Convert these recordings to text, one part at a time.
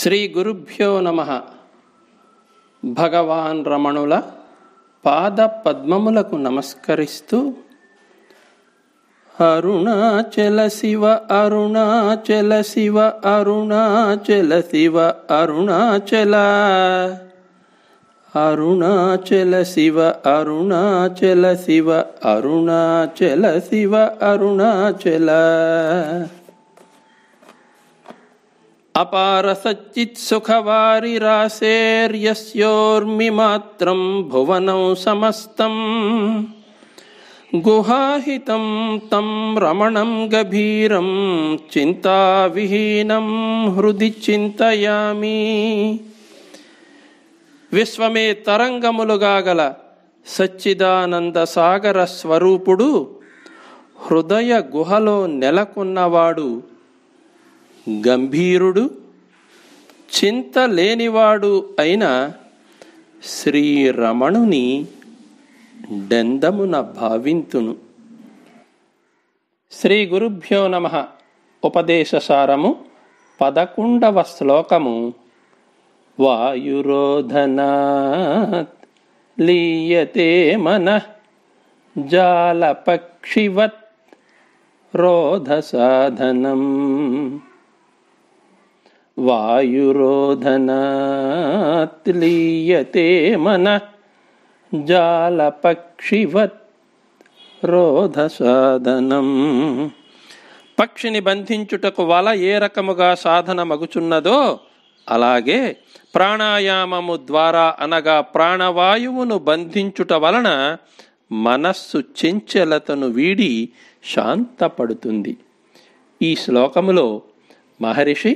శ్రీ గురుభ్యో నమ భగవాన్ రమణుల పాద పద్మములకు నమస్కరిస్తూ అరుణాచల శివ అరుణాచల శివ అరుణాచల శివ అరుణాచల అరుణాచల శివ అరుణాచల శివ అరుణాచల శివ అరుణాచల అపార సచ్చిత్సుఖవారిరాసేర్యస్యోర్మిమాత్రం భువనం సమస్తం గుహాహితం తం రమణం గభీరం చింతావిహీనం హృది చింతయామి విశ్వమే తరంగములుగా గల సచ్చిదానంద సాగర స్వరూపుడు హృదయ గుహలో నెలకొన్నవాడు గంభీరుడు లేనివాడు అయిన శ్రీరమణుని డెందమున భావింతును శ్రీ గురుభ్యో నమ ఉపదేశసారము పదకొండవ శ్లోకము వాయురోధనాత్ లీయతే మన జాలపక్షివత్ రోధసాధనం వాయురోధనాత్లీయతే మన జాలపక్షివత్ రోధ సాధనం పక్షిని బంధించుటకు వల ఏ రకముగా సాధన మగుచున్నదో అలాగే ప్రాణాయామము ద్వారా అనగా ప్రాణవాయువును బంధించుట వలన మనస్సు చెంచలతను వీడి శాంతపడుతుంది ఈ శ్లోకములో మహర్షి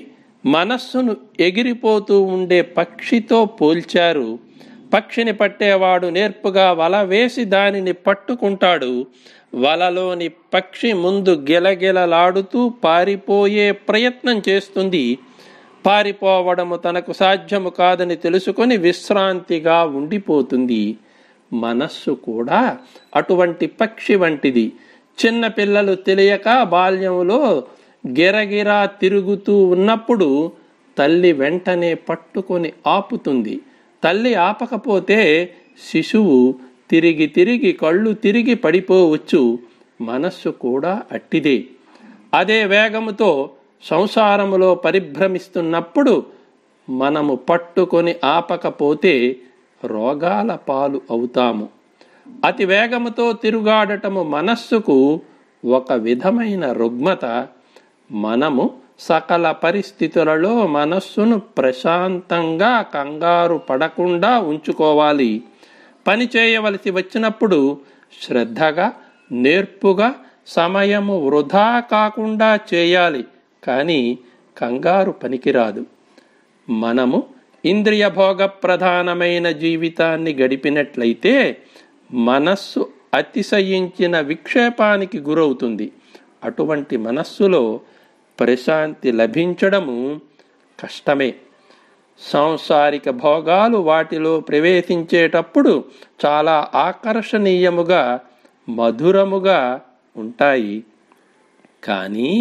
మనస్సును ఎగిరిపోతూ ఉండే పక్షితో పోల్చారు పక్షిని పట్టేవాడు నేర్పుగా వల వేసి దానిని పట్టుకుంటాడు వలలోని పక్షి ముందు గిలగిలలాడుతూ పారిపోయే ప్రయత్నం చేస్తుంది పారిపోవడము తనకు సాధ్యము కాదని తెలుసుకొని విశ్రాంతిగా ఉండిపోతుంది మనస్సు కూడా అటువంటి పక్షి వంటిది చిన్న పిల్లలు తెలియక బాల్యంలో గిరగిరా తిరుగుతూ ఉన్నప్పుడు తల్లి వెంటనే పట్టుకొని ఆపుతుంది తల్లి ఆపకపోతే శిశువు తిరిగి తిరిగి కళ్ళు తిరిగి పడిపోవచ్చు మనస్సు కూడా అట్టిదే అదే వేగముతో సంసారములో పరిభ్రమిస్తున్నప్పుడు మనము పట్టుకొని ఆపకపోతే రోగాల పాలు అవుతాము అతి వేగముతో తిరుగాడటము మనస్సుకు ఒక విధమైన రుగ్మత మనము సకల పరిస్థితులలో మనస్సును ప్రశాంతంగా కంగారు పడకుండా ఉంచుకోవాలి పని చేయవలసి వచ్చినప్పుడు శ్రద్ధగా నేర్పుగా సమయము వృధా కాకుండా చేయాలి కానీ కంగారు పనికిరాదు మనము ఇంద్రియ భోగ ప్రధానమైన జీవితాన్ని గడిపినట్లయితే మనస్సు అతిశయించిన విక్షేపానికి గురవుతుంది అటువంటి మనస్సులో ప్రశాంతి లభించడము కష్టమే సాంసారిక భోగాలు వాటిలో ప్రవేశించేటప్పుడు చాలా ఆకర్షణీయముగా మధురముగా ఉంటాయి కానీ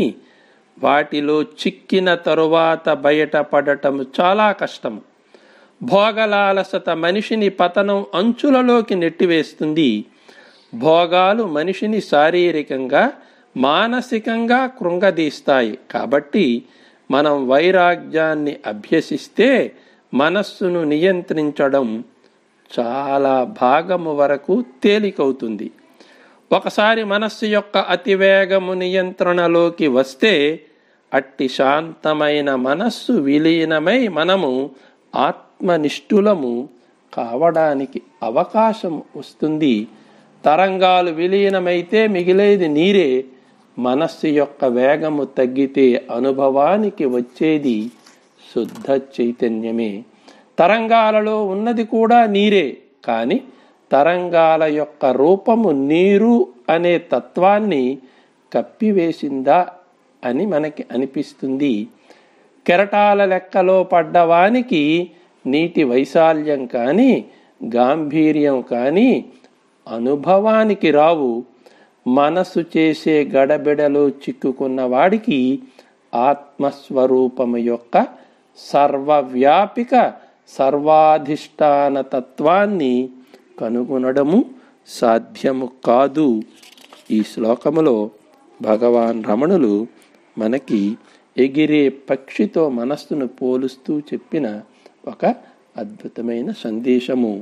వాటిలో చిక్కిన తరువాత బయటపడటం చాలా కష్టం భోగలాలసత మనిషిని పతనం అంచులలోకి నెట్టివేస్తుంది భోగాలు మనిషిని శారీరకంగా మానసికంగా కృంగదీస్తాయి కాబట్టి మనం వైరాగ్యాన్ని అభ్యసిస్తే మనస్సును నియంత్రించడం చాలా భాగము వరకు తేలికవుతుంది ఒకసారి మనస్సు యొక్క అతివేగము నియంత్రణలోకి వస్తే అట్టి శాంతమైన మనస్సు విలీనమై మనము ఆత్మనిష్ఠులము కావడానికి అవకాశం వస్తుంది తరంగాలు విలీనమైతే మిగిలేది నీరే మనస్సు యొక్క వేగము తగ్గితే అనుభవానికి వచ్చేది శుద్ధ చైతన్యమే తరంగాలలో ఉన్నది కూడా నీరే కానీ తరంగాల యొక్క రూపము నీరు అనే తత్వాన్ని కప్పివేసిందా అని మనకి అనిపిస్తుంది కెరటాల లెక్కలో పడ్డవానికి నీటి వైశాల్యం కానీ గాంభీర్యం కానీ అనుభవానికి రావు మనసు చేసే గడబిడలో చిక్కుకున్న వాడికి ఆత్మస్వరూపము యొక్క సర్వవ్యాపిక సర్వాధిష్టాన తత్వాన్ని కనుగొనడము సాధ్యము కాదు ఈ శ్లోకములో భగవాన్ రమణులు మనకి ఎగిరే పక్షితో మనస్సును పోలుస్తూ చెప్పిన ఒక అద్భుతమైన సందేశము